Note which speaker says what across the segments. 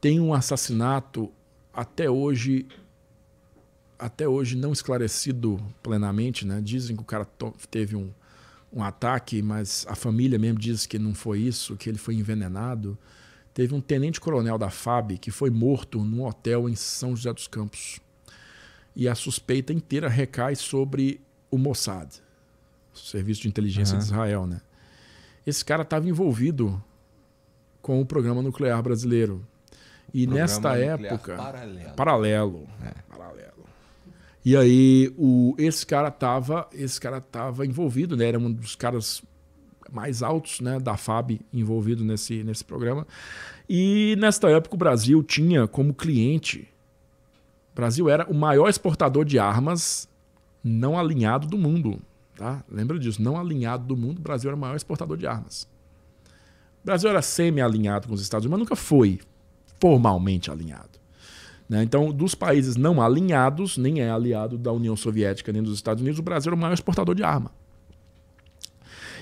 Speaker 1: tem um assassinato até hoje até hoje não esclarecido plenamente, né? Dizem que o cara teve um, um ataque, mas a família mesmo diz que não foi isso, que ele foi envenenado. Teve um tenente-coronel da FAB que foi morto num hotel em São José dos Campos. E a suspeita inteira recai sobre o Mossad, o Serviço de Inteligência uhum. de Israel, né? Esse cara estava envolvido com o programa nuclear brasileiro e nesta época. Paralelo. Paralelo. É. paralelo. E aí, o, esse cara tava, esse cara tava envolvido, né? Era um dos caras mais altos, né, da FAB envolvido nesse, nesse programa. E nesta época o Brasil tinha como cliente, o Brasil era o maior exportador de armas não alinhado do mundo, tá? Lembra disso? Não alinhado do mundo, o Brasil era o maior exportador de armas. O Brasil era semi-alinhado com os Estados Unidos, mas nunca foi formalmente alinhado. Né? Então, dos países não alinhados, nem é aliado da União Soviética nem dos Estados Unidos, o Brasil era é o maior exportador de arma.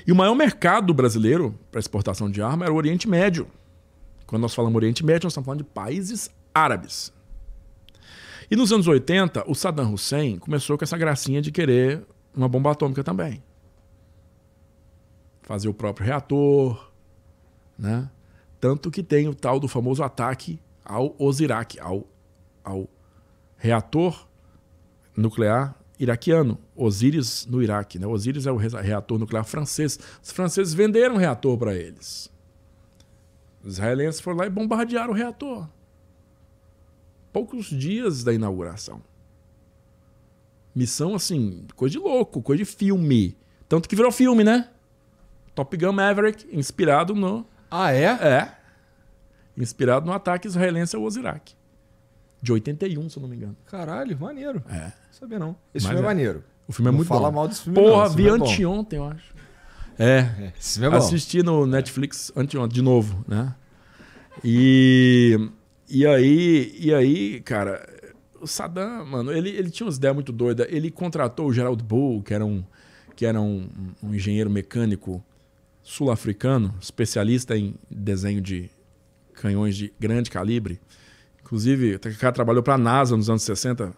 Speaker 1: E o maior mercado brasileiro para exportação de arma era o Oriente Médio. Quando nós falamos Oriente Médio, nós estamos falando de países árabes. E nos anos 80, o Saddam Hussein começou com essa gracinha de querer uma bomba atômica também. Fazer o próprio reator, né? Tanto que tem o tal do famoso ataque ao Osirak, ao, ao reator nuclear iraquiano, Osiris no Iraque. Né? Osiris é o reator nuclear francês. Os franceses venderam o reator para eles. Os israelenses foram lá e bombardearam o reator. Poucos dias da inauguração. Missão assim, coisa de louco, coisa de filme. Tanto que virou filme, né? Top Gun Maverick, inspirado no ah, é? É. Inspirado no ataque israelense ao Iraque. De 81, se eu não me engano. Caralho, maneiro. É. Não sabia não. Esse Mas filme é. é. maneiro. O filme é não muito fala bom. mal desse filme. Porra, não, vi é anteontem, eu acho. É. é esse filme é bom. Assisti no Netflix anteontem, de novo, né? E, e aí, e aí, cara, o Saddam, mano, ele, ele tinha umas ideias muito doidas. Ele contratou o Gerald Bull, que era um, que era um, um engenheiro mecânico sul-africano, especialista em desenho de canhões de grande calibre. Inclusive, o cara trabalhou para a NASA nos anos 60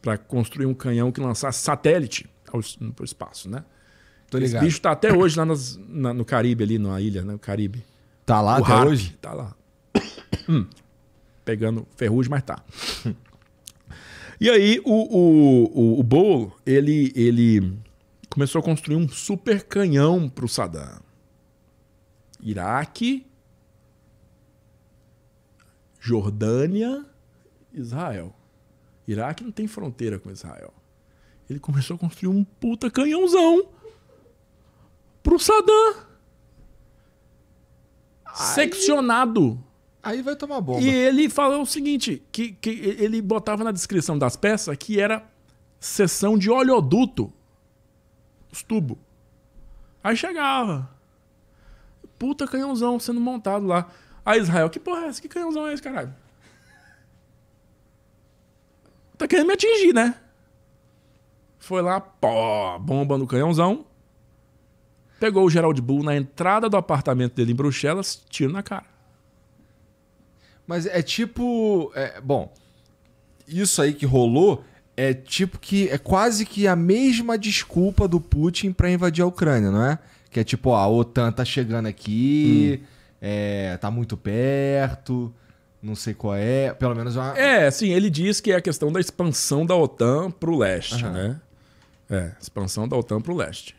Speaker 1: para construir um canhão que lançasse satélite para o espaço, né? Tô Esse bicho está até hoje lá nas, na, no Caribe, ali na ilha, né? No Caribe. Tá lá o até hoje? Tá lá. Hum. Pegando ferrugem, mas tá. E aí o, o, o, o Bol, ele, ele começou a construir um super canhão para o Saddam. Iraque, Jordânia, Israel. Iraque não tem fronteira com Israel. Ele começou a construir um puta canhãozão pro Saddam. Aí... Seccionado. Aí vai tomar bomba. E ele falou o seguinte, que, que ele botava na descrição das peças que era seção de oleoduto. Os tubos. Aí chegava puta canhãozão sendo montado lá. Aí Israel, que porra é essa? Que canhãozão é esse, caralho? Tá querendo me atingir, né? Foi lá, pó, bomba no canhãozão. Pegou o Gerald Bull na entrada do apartamento dele em Bruxelas, tiro na cara.
Speaker 2: Mas é tipo. É, bom, isso aí que rolou é tipo que. É quase que a mesma desculpa do Putin para invadir a Ucrânia, não é? que é tipo, ó, a OTAN tá chegando aqui, hum. é, tá muito perto, não sei qual é, pelo menos uma...
Speaker 1: É, sim, ele diz que é a questão da expansão da OTAN pro leste, uhum. né? É, expansão da OTAN pro leste.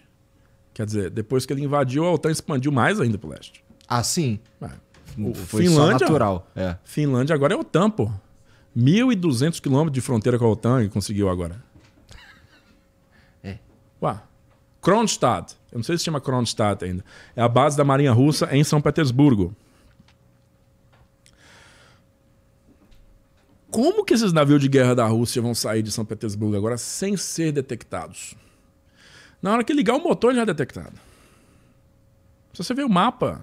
Speaker 1: Quer dizer, depois que ele invadiu, a OTAN expandiu mais ainda pro leste.
Speaker 2: Ah, sim. É. O Foi Finlândia, natural.
Speaker 1: É. Finlândia agora é OTAN, pô. 1.200 quilômetros de fronteira com a OTAN e conseguiu agora. É. Uá, Kronstadt. Eu não sei se chama Kronstadt ainda. É a base da Marinha Russa em São Petersburgo. Como que esses navios de guerra da Rússia vão sair de São Petersburgo agora sem ser detectados? Na hora que ligar o motor, já é detectado. Se você ver o mapa.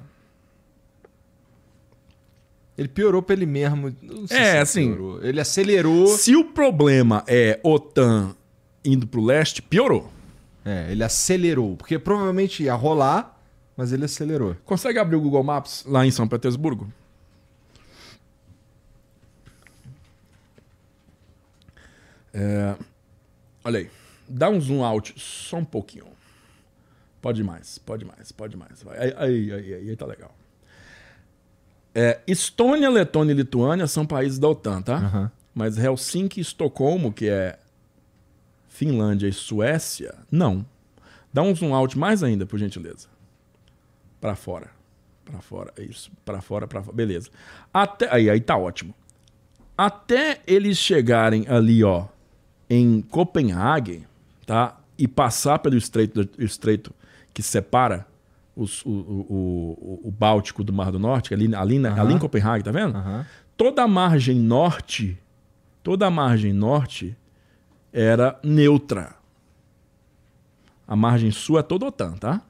Speaker 1: Ele piorou para ele mesmo. é, assim. Piorou. Ele acelerou. Se o problema é OTAN indo para o leste, piorou. É, ele acelerou. Porque provavelmente ia rolar, mas ele acelerou. Consegue abrir o Google Maps lá em São Petersburgo? É... Olha aí. Dá um zoom out só um pouquinho. Pode mais, pode mais, pode mais. Aí, aí, aí, aí tá legal. É, Estônia, Letônia e Lituânia são países da OTAN, tá? Uhum. Mas Helsinki e Estocolmo, que é Finlândia e Suécia? Não. Dá um zoom out mais ainda, por gentileza. Para fora. Para fora, isso. Para fora, para fora. Beleza. Até, aí, aí tá ótimo. Até eles chegarem ali, ó, em Copenhague, tá? E passar pelo estreito, estreito que separa os, o, o, o, o, Báltico do Mar do Norte, ali, ali, uhum. ali em Copenhague, tá vendo? Toda a margem norte, toda a margem norte era neutra. A margem sul é toda OTAN, tá?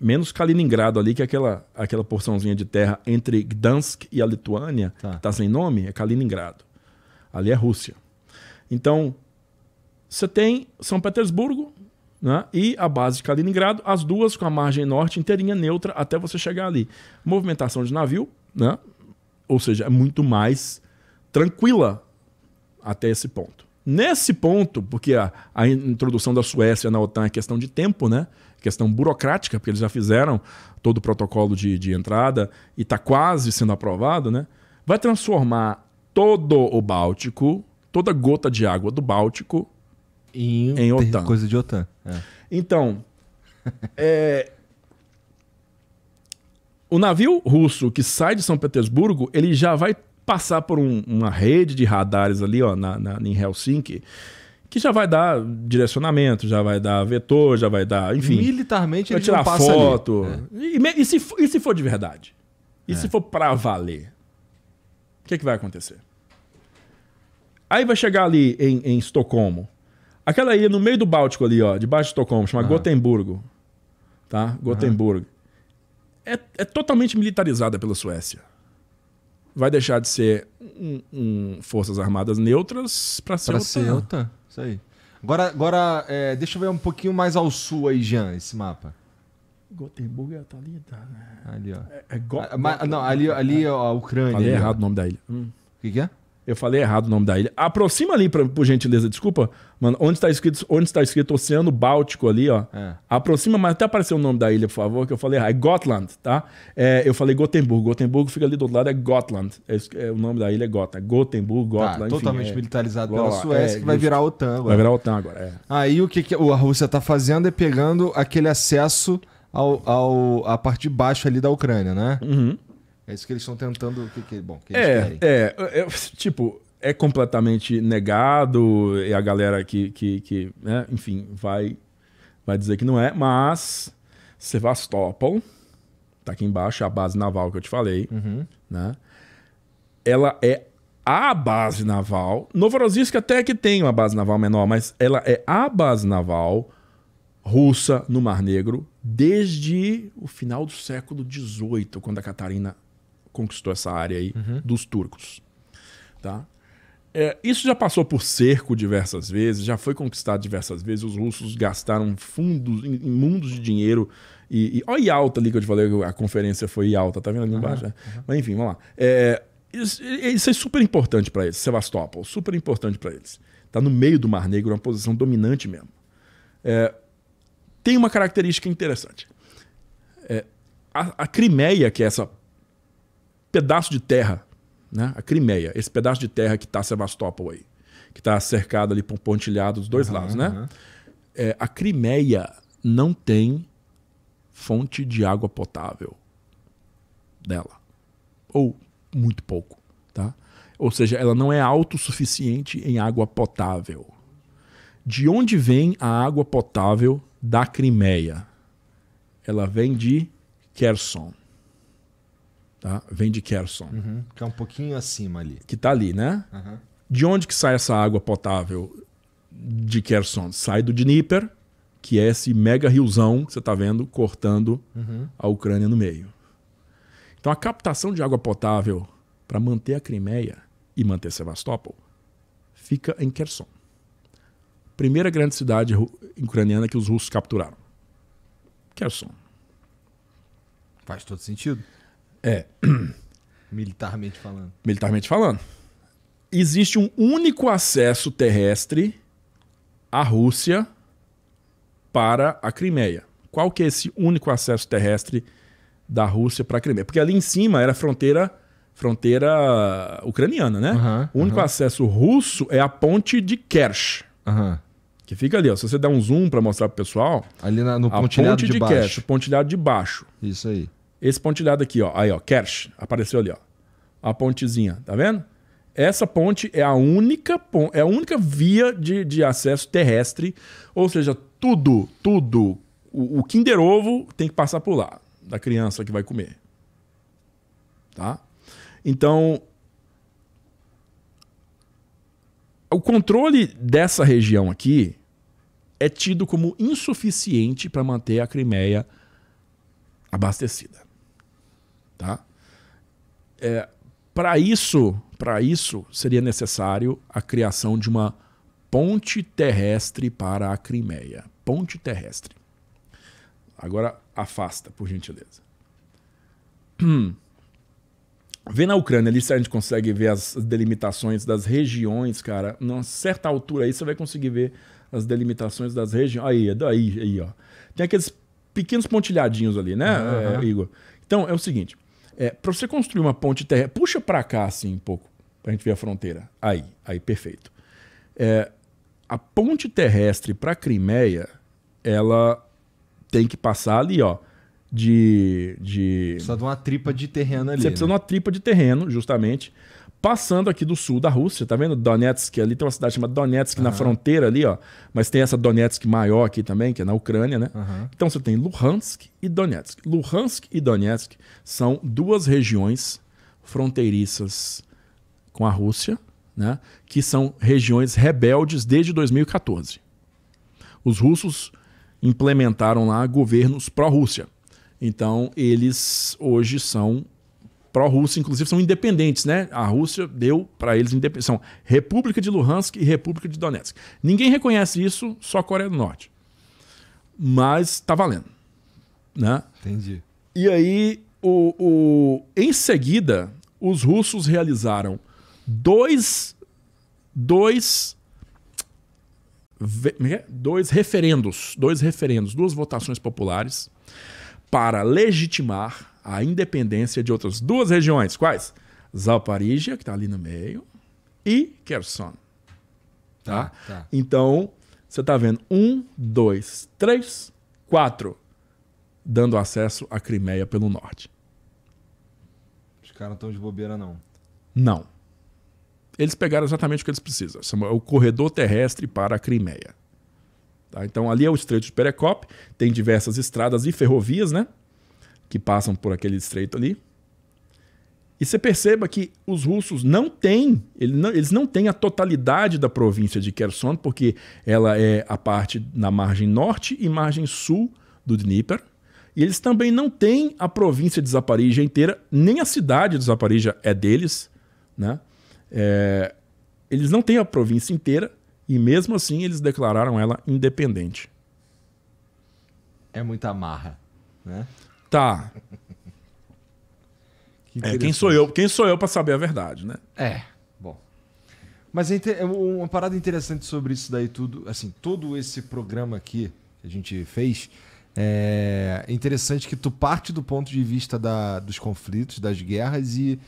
Speaker 1: Menos Kaliningrado ali, que é aquela, aquela porçãozinha de terra entre Gdansk e a Lituânia, tá. que tá sem nome, é Kaliningrado. Ali é Rússia. Então, você tem São Petersburgo né, e a base de Kaliningrado, as duas com a margem norte inteirinha neutra até você chegar ali. Movimentação de navio, né, ou seja, é muito mais tranquila até esse ponto. Nesse ponto, porque a, a, introdução da Suécia na OTAN é questão de tempo, né? Questão burocrática, porque eles já fizeram todo o protocolo de, de entrada e está quase sendo aprovado, né? Vai transformar todo o Báltico, toda gota de água do Báltico em, em OTAN. Coisa de OTAN. É. Então, é, o navio russo que sai de São Petersburgo, ele já vai passar por um, uma rede de radares ali ó, na, na, em Helsinki que já vai dar direcionamento, já vai dar vetor, já vai dar, enfim.
Speaker 2: Militarmente ele tirar foto.
Speaker 1: Ali, é. e, e, se, e se for de verdade? E é. se for para valer? O que, é que vai acontecer? Aí vai chegar ali em, em Estocolmo. Aquela ilha no meio do Báltico ali, ó, debaixo de Estocolmo, chama ah. Gotemburgo. Tá? Gotemburgo. Ah. É, é totalmente militarizada pela Suécia vai deixar de ser um, um Forças Armadas neutras para ser, pra ser
Speaker 2: Isso aí. Agora, agora é, deixa
Speaker 1: eu ver um pouquinho mais ao sul aí, Jean, esse mapa. Gotemburgo é tá ali, tá? Ali, ó. É, é Go... Ah, mas, não, ali, ali ó, a Ucrânia. Falei ali, errado ó. o nome da ilha. Hum. O hum. que, que é? Eu falei errado o nome da ilha. Aproxima ali, pra, por gentileza, desculpa. Mano, onde está escrito, onde tá escrito Oceano Báltico ali, ó. É. Aproxima, mas até apareceu o nome da ilha, por favor, que eu falei errado. É Gotland, tá? É, eu falei Gotemburgo. Gotemburgo fica ali do outro lado, é Gotland. É, é o nome da ilha é Gota. É Gotemburgo, tá, Gotland. Tá, enfim, totalmente é. militarizado pela Suécia, que vai virar a OTAN agora. Vai virar a OTAN agora,
Speaker 2: Aí o que, que a Rússia está fazendo é pegando aquele acesso ao, ao, à parte de baixo ali da Ucrânia, né? Uhum. É isso que eles estão tentando. Que, que, bom, que é,
Speaker 1: é, é, tipo, é completamente negado, e a galera que, que, que né, enfim, vai, vai dizer que não é, mas Sevastopol, tá aqui embaixo, a base naval que eu te falei, uhum. né? Ela é a base naval. Novorossiysk até que tem uma base naval menor, mas ela é a base naval russa no Mar Negro desde o final do século XVIII, quando a Catarina conquistou essa área aí uhum. dos turcos. Tá? É, isso já passou por cerco diversas vezes, já foi conquistado diversas vezes. Os russos gastaram fundos, imundos de dinheiro. E, e olha alta ali que eu te falei que a conferência foi alta, tá vendo ali embaixo? Uhum, Mas enfim, vamos lá. É, isso, isso, é super importante para eles, Sevastopol, super importante para eles. Tá no meio do Mar Negro, é uma posição dominante mesmo. É, tem uma característica interessante. É, a, a Crimeia, que é essa pedaço de terra, né? a Crimeia, esse pedaço de terra que está Sevastopol aí, que está cercado ali por um pontilhado dos dois uhum, lados, né? Uhum. É, a Crimeia não tem fonte de água potável dela, ou muito pouco, tá? Ou seja, ela não é autossuficiente em água potável. De onde vem a água potável da Crimeia? Ela vem de Kherson tá? vem de Kherson. Uhum, que é um pouquinho acima ali. Que está ali, né? Uhum. De onde que sai essa água potável de Kherson? Sai do Dnieper, que é esse mega riozão que você está vendo cortando uhum. a Ucrânia no meio. Então a captação de água potável para manter a Crimeia e manter Sevastopol fica em Kherson. Primeira grande cidade ucraniana que os russos capturaram. Kherson. Faz todo sentido. É.
Speaker 2: Militarmente
Speaker 1: falando. Militarmente falando. Existe um único acesso terrestre à Rússia para a Crimeia. Qual que é esse único acesso terrestre da Rússia para a Crimeia? Porque ali em cima era fronteira fronteira ucraniana, né? Uhum, o único uhum. acesso russo é a ponte de Kerch. Uhum. Que fica ali, ó. Se você der um zoom para mostrar pro pessoal. Ali na, no pontilhado ponte de, de baixo. pontilhado de baixo. Isso aí. Esse pontilhado aqui, ó. Aí, ó. Kersh. Apareceu ali, ó. A pontezinha. Tá vendo? Essa ponte é a única, é a única via de, de acesso terrestre. Ou seja, tudo, tudo. O, o Kinder Ovo tem que passar por lá. Da criança que vai comer. Tá? Então, o controle dessa região aqui é tido como insuficiente para manter a Crimeia abastecida. Tá? É, para isso, para isso seria necessário a criação de uma ponte terrestre para a Crimeia. Ponte terrestre. Agora afasta, por gentileza. Vê na Ucrânia ali se a gente consegue ver as delimitações das regiões, cara. Numa certa altura aí você vai conseguir ver as delimitações das regiões. Aí, é daí, aí, ó. Tem aqueles pequenos pontilhadinhos ali, né, uhum. Igor? Então é o seguinte: é, para você construir uma ponte terra, puxa para cá assim um pouco, para a gente ver a fronteira. Aí, aí, perfeito. É, a ponte terrestre para a Crimeia, ela tem que passar ali, ó. De, de. Precisa de uma tripa de terreno ali. Você precisa né? de uma tripa de terreno, justamente passando aqui do sul da Rússia, tá vendo? Donetsk, ali tem uma cidade chamada Donetsk uhum. na fronteira ali, ó. Mas tem essa Donetsk maior aqui também, que é na Ucrânia, né? Uhum. Então você tem Luhansk e Donetsk. Luhansk e Donetsk são duas regiões fronteiriças com a Rússia, né? Que são regiões rebeldes desde 2014. Os russos implementaram lá governos pró-Rússia. Então, eles hoje são pró-Rússia, inclusive, são independentes, né? A Rússia deu para eles independência. São República de Luhansk e República de Donetsk. Ninguém reconhece isso, só a Coreia do Norte. Mas está valendo. Né? Entendi. E aí, o, o, em seguida, os russos realizaram dois, dois, é é? dois referendos, dois referendos, duas votações populares para legitimar a independência de outras duas regiões. Quais? Zaporizhia, que está ali no meio, e Kherson. Tá? Ah, tá? Então, você está vendo um, dois, três, quatro, dando acesso à Crimeia pelo norte.
Speaker 2: Os caras não estão de bobeira, não.
Speaker 1: Não. Eles pegaram exatamente o que eles precisam. É o corredor terrestre para a Crimeia. Tá? Então, ali é o Estreito de Perecope, tem diversas estradas e ferrovias, né? que passam por aquele estreito ali. E você perceba que os russos não têm, eles não têm a totalidade da província de Kherson, porque ela é a parte na margem norte e margem sul do Dnieper. E eles também não têm a província de Zaparija inteira, nem a cidade de Zaparija é deles. Né? É, eles não têm a província inteira e mesmo assim eles declararam ela independente. É muita amarra, né? Tá. Que é, quem sou eu? Quem sou eu para saber a verdade, né? É. Bom. Mas é é uma parada interessante sobre isso daí
Speaker 2: tudo, assim, todo esse programa aqui que a gente fez, é interessante que tu parte do ponto de vista da, dos conflitos, das guerras e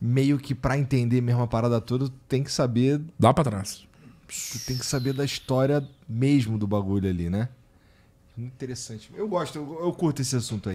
Speaker 2: meio que para entender mesmo a parada toda, tu tem que saber dá para trás. Tu tem que saber da história mesmo do bagulho ali, né? Interessante. Eu gosto, eu, eu curto esse assunto aí.